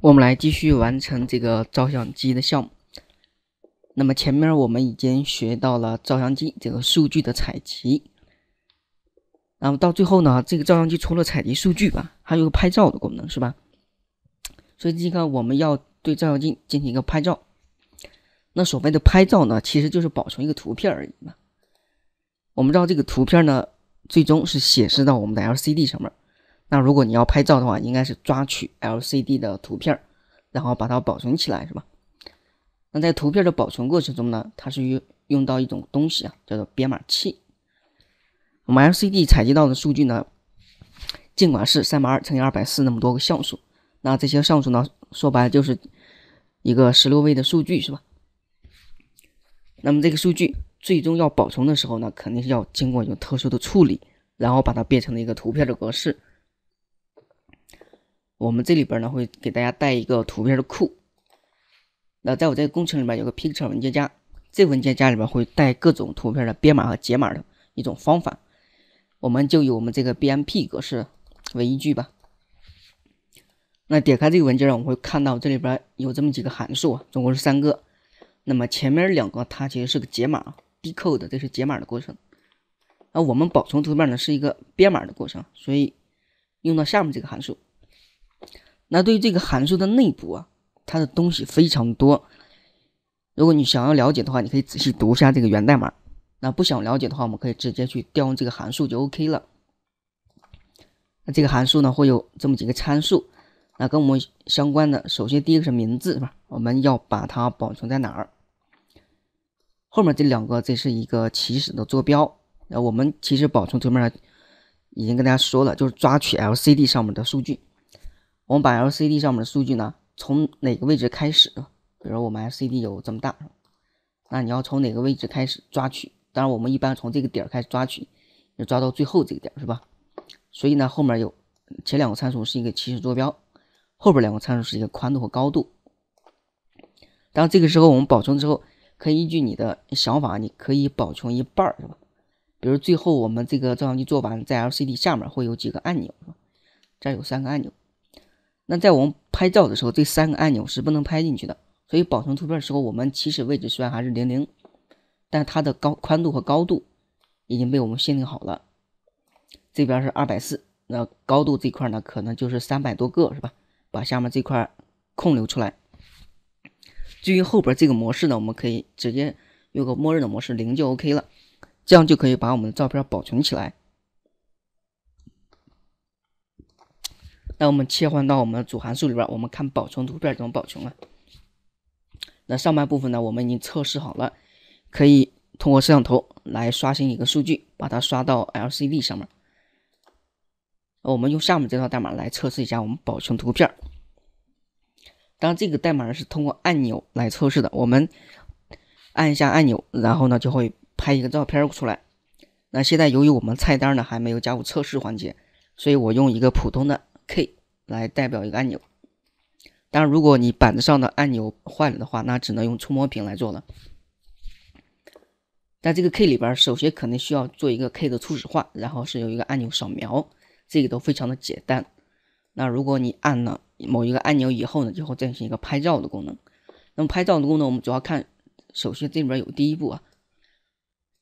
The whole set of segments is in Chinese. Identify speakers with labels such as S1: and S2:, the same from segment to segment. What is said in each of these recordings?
S1: 我们来继续完成这个照相机的项目。那么前面我们已经学到了照相机这个数据的采集。那么到最后呢，这个照相机除了采集数据吧，还有个拍照的功能是吧？所以这个我们要对照相机进行一个拍照。那所谓的拍照呢，其实就是保存一个图片而已嘛。我们知道这个图片呢，最终是显示到我们的 LCD 上面。那如果你要拍照的话，应该是抓取 LCD 的图片，然后把它保存起来，是吧？那在图片的保存过程中呢，它是用用到一种东西啊，叫做编码器。我们 LCD 采集到的数据呢，尽管是三百二乘以二百四那么多个像素，那这些像素呢，说白了就是一个十六位的数据，是吧？那么这个数据最终要保存的时候呢，肯定是要经过一种特殊的处理，然后把它变成了一个图片的格式。我们这里边呢会给大家带一个图片的库，那在我这个工程里面有个 picture 文件夹，这文件夹里面会带各种图片的编码和解码的一种方法。我们就以我们这个 BMP 格式为依据吧。那点开这个文件，我们会看到这里边有这么几个函数啊，总共是三个。那么前面两个它其实是个解码，decode 这是解码的过程。那我们保存图片呢是一个编码的过程，所以用到下面这个函数。那对于这个函数的内部啊，它的东西非常多。如果你想要了解的话，你可以仔细读一下这个源代码。那不想了解的话，我们可以直接去调用这个函数就 OK 了。那这个函数呢，会有这么几个参数。那跟我们相关的，首先第一个是名字，是吧？我们要把它保存在哪儿？后面这两个，这是一个起始的坐标。那我们其实保存这面已经跟大家说了，就是抓取 LCD 上面的数据。我们把 LCD 上面的数据呢，从哪个位置开始？比如我们 LCD 有这么大，那你要从哪个位置开始抓取？当然我们一般从这个点儿开始抓取，要抓到最后这个点儿，是吧？所以呢，后面有前两个参数是一个起始坐标，后边两个参数是一个宽度和高度。当这个时候我们保存之后，可以依据你的想法，你可以保存一半儿，是吧？比如最后我们这个照相机做完，在 LCD 下面会有几个按钮，是吧？这儿有三个按钮。那在我们拍照的时候，这三个按钮是不能拍进去的。所以保存图片的时候，我们起始位置虽然还是零零，但它的高宽度和高度已经被我们限定好了。这边是二百四，那高度这块呢，可能就是三百多个，是吧？把下面这块空留出来。至于后边这个模式呢，我们可以直接用个默认的模式零就 OK 了，这样就可以把我们的照片保存起来。那我们切换到我们的主函数里边，我们看保存图片怎么保存啊？那上半部分呢，我们已经测试好了，可以通过摄像头来刷新一个数据，把它刷到 LCD 上面。我们用下面这套代码来测试一下我们保存图片。当然，这个代码是通过按钮来测试的。我们按一下按钮，然后呢就会拍一个照片出来。那现在由于我们菜单呢还没有加入测试环节，所以我用一个普通的。K 来代表一个按钮，当然，如果你板子上的按钮坏了的话，那只能用触摸屏来做了。在这个 K 里边，首先肯定需要做一个 K 的初始化，然后是有一个按钮扫描，这个都非常的简单。那如果你按了某一个按钮以后呢，就会进行一个拍照的功能。那么拍照的功能，我们主要看，首先这里边有第一步啊，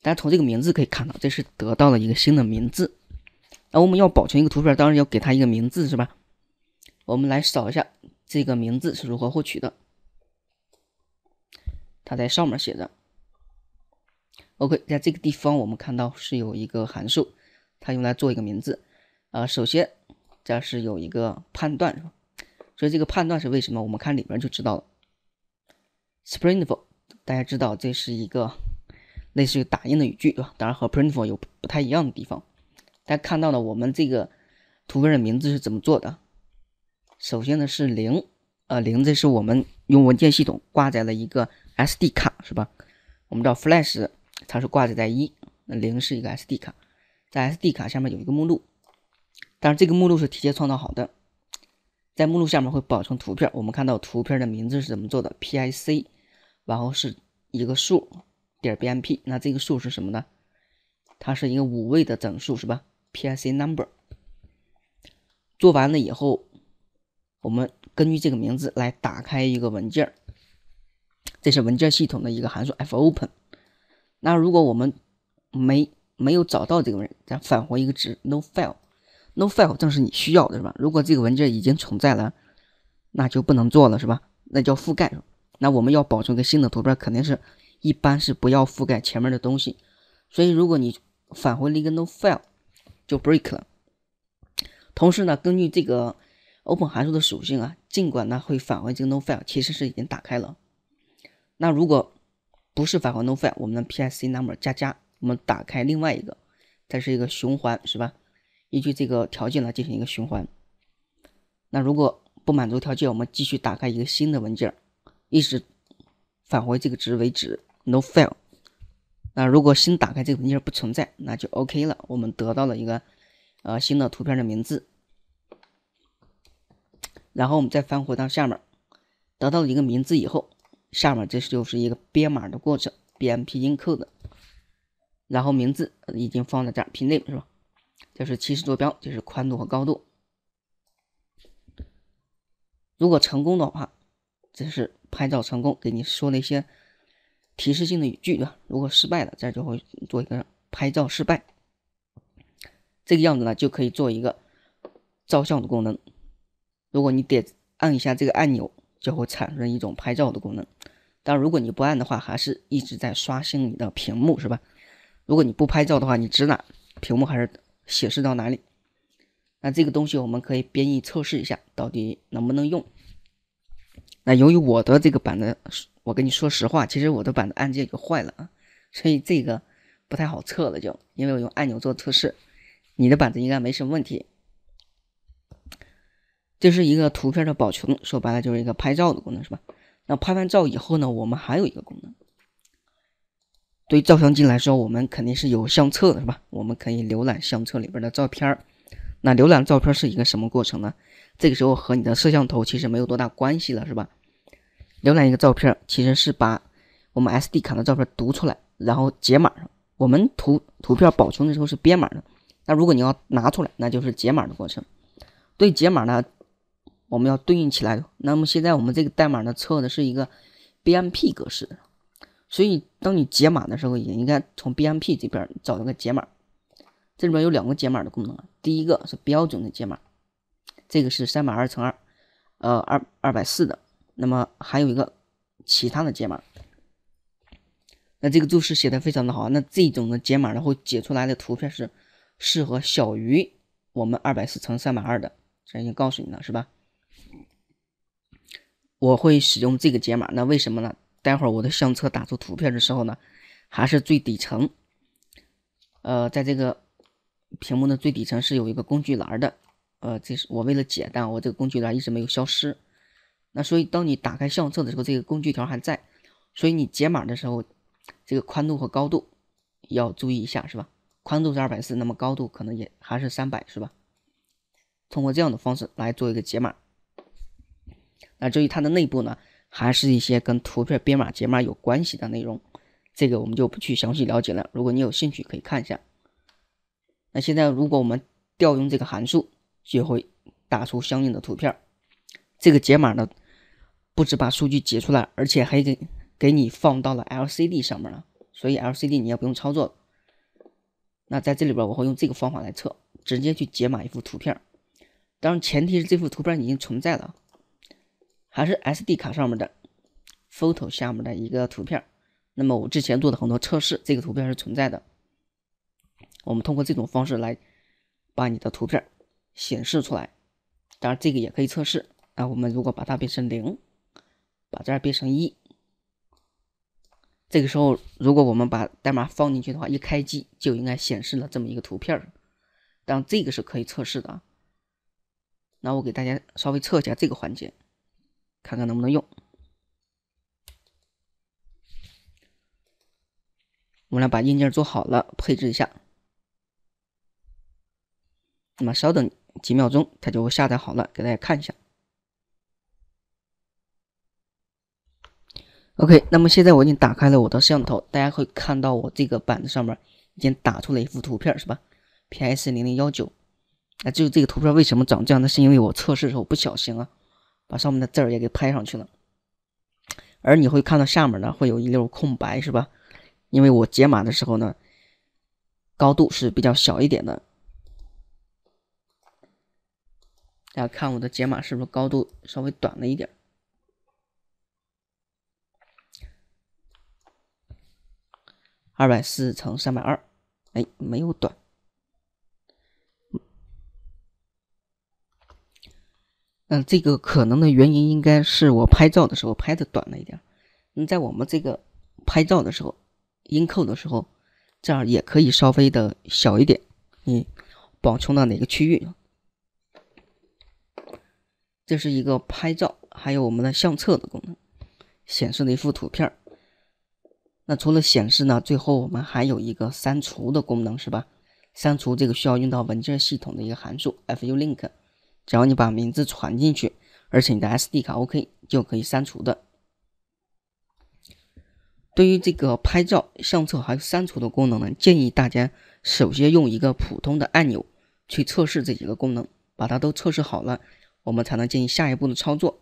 S1: 大家从这个名字可以看到，这是得到了一个新的名字。那我们要保存一个图片，当然要给它一个名字，是吧？我们来扫一下这个名字是如何获取的。它在上面写着。OK，在这个地方我们看到是有一个函数，它用来做一个名字。啊，首先这是有一个判断，是吧？所以这个判断是为什么？我们看里边就知道了。p r i n t a b l 大家知道这是一个类似于打印的语句，对吧？当然和 p r i n t f u l 有不太一样的地方。大家看到了我们这个图片的名字是怎么做的？首先呢是零，呃零这是我们用文件系统挂载了一个 SD 卡，是吧？我们知道 Flash 它是挂载在一，那零是一个 SD 卡，在 SD 卡下面有一个目录，但是这个目录是提前创造好的，在目录下面会保存图片。我们看到图片的名字是怎么做的？PIC，然后是一个数点 BMP，那这个数是什么呢？它是一个五位的整数，是吧？P I C number 做完了以后，我们根据这个名字来打开一个文件儿。这是文件系统的一个函数 f open。那如果我们没没有找到这个文件，咱返回一个值 no file。no file 正是你需要的是吧？如果这个文件已经存在了，那就不能做了是吧？那叫覆盖。那我们要保存个新的图片，肯定是一般是不要覆盖前面的东西。所以如果你返回了一个 no file。就 break 了。同时呢，根据这个 open 函数的属性啊，尽管呢会返回这个 no file，其实是已经打开了。那如果不是返回 no file，我们的 p i c number 加加，我们打开另外一个，它是一个循环是吧？依据这个条件来进行一个循环。那如果不满足条件，我们继续打开一个新的文件，一直返回这个值为止 no file。那如果新打开这个文件不存在，那就 OK 了。我们得到了一个呃新的图片的名字，然后我们再翻回到下面，得到了一个名字以后，下面这就是一个编码的过程，BMP o d 的。然后名字已经放在这儿，p name 是吧？就是起始坐标，就是宽度和高度。如果成功的话，这是拍照成功，给你说了一些。提示性的语句对吧？如果失败了，这儿就会做一个拍照失败，这个样子呢就可以做一个照相的功能。如果你点按一下这个按钮，就会产生一种拍照的功能。但如果你不按的话，还是一直在刷新你的屏幕是吧？如果你不拍照的话，你指哪屏幕还是显示到哪里。那这个东西我们可以编译测试一下，到底能不能用？那由于我的这个版的我跟你说实话，其实我的板子按键给坏了啊，所以这个不太好测了，就因为我用按钮做测试。你的板子应该没什么问题。这是一个图片的保存，说白了就是一个拍照的功能，是吧？那拍完照以后呢，我们还有一个功能。对照相机来说，我们肯定是有相册的，是吧？我们可以浏览相册里边的照片那浏览照片是一个什么过程呢？这个时候和你的摄像头其实没有多大关系了，是吧？浏览一个照片，其实是把我们 SD 卡的照片读出来，然后解码。我们图图片保存的时候是编码的，那如果你要拿出来，那就是解码的过程。对解码呢，我们要对应起来。那么现在我们这个代码呢，测的是一个 BMP 格式，所以当你解码的时候，也应该从 BMP 这边找那个解码。这里边有两个解码的功能，第一个是标准的解码，这个是三百二乘二，呃，二二百四的。那么还有一个其他的解码，那这个注释写的非常的好。那这种的解码，然后解出来的图片是适合小于我们二百四乘三百二的，这已经告诉你了，是吧？我会使用这个解码，那为什么呢？待会儿我的相册打出图片的时候呢，还是最底层。呃，在这个屏幕的最底层是有一个工具栏的，呃，这是我为了解但我这个工具栏一直没有消失。那所以，当你打开相册的时候，这个工具条还在，所以你解码的时候，这个宽度和高度要注意一下，是吧？宽度是二百四，那么高度可能也还是三百，是吧？通过这样的方式来做一个解码。那至于它的内部呢，还是一些跟图片编码解码有关系的内容，这个我们就不去详细了解了。如果你有兴趣，可以看一下。那现在，如果我们调用这个函数，就会打出相应的图片。这个解码呢？不止把数据解出来，而且还给给你放到了 LCD 上面了，所以 LCD 你也不用操作。那在这里边我会用这个方法来测，直接去解码一幅图片，当然前提是这幅图片已经存在了，还是 SD 卡上面的 photo 下面的一个图片。那么我之前做的很多测试，这个图片是存在的。我们通过这种方式来把你的图片显示出来，当然这个也可以测试。那我们如果把它变成零。把这儿变成一，这个时候如果我们把代码放进去的话，一开机就应该显示了这么一个图片儿。但这个是可以测试的啊。那我给大家稍微测一下这个环节，看看能不能用。我们来把硬件做好了，配置一下。那么稍等几秒钟，它就会下载好了，给大家看一下。OK，那么现在我已经打开了我的摄像头，大家会看到我这个板子上面已经打出了一幅图片，是吧？PS 零零幺九，那就是这个图片为什么长这样？那是因为我测试的时候不小心啊，把上面的字儿也给拍上去了。而你会看到下面呢，会有一溜空白，是吧？因为我解码的时候呢，高度是比较小一点的。大家看我的解码是不是高度稍微短了一点？二百四乘三百二，哎，没有短。嗯，这个可能的原因应该是我拍照的时候拍的短了一点。你在我们这个拍照的时候，音扣的时候，这样也可以稍微的小一点。你保存到哪个区域？这是一个拍照，还有我们的相册的功能，显示的一幅图片儿。那除了显示呢，最后我们还有一个删除的功能，是吧？删除这个需要用到文件系统的一个函数 f u l i n k 只要你把名字传进去，而且你的 SD 卡 OK 就可以删除的。对于这个拍照、相册还有删除的功能呢，建议大家首先用一个普通的按钮去测试这几个功能，把它都测试好了，我们才能进行下一步的操作。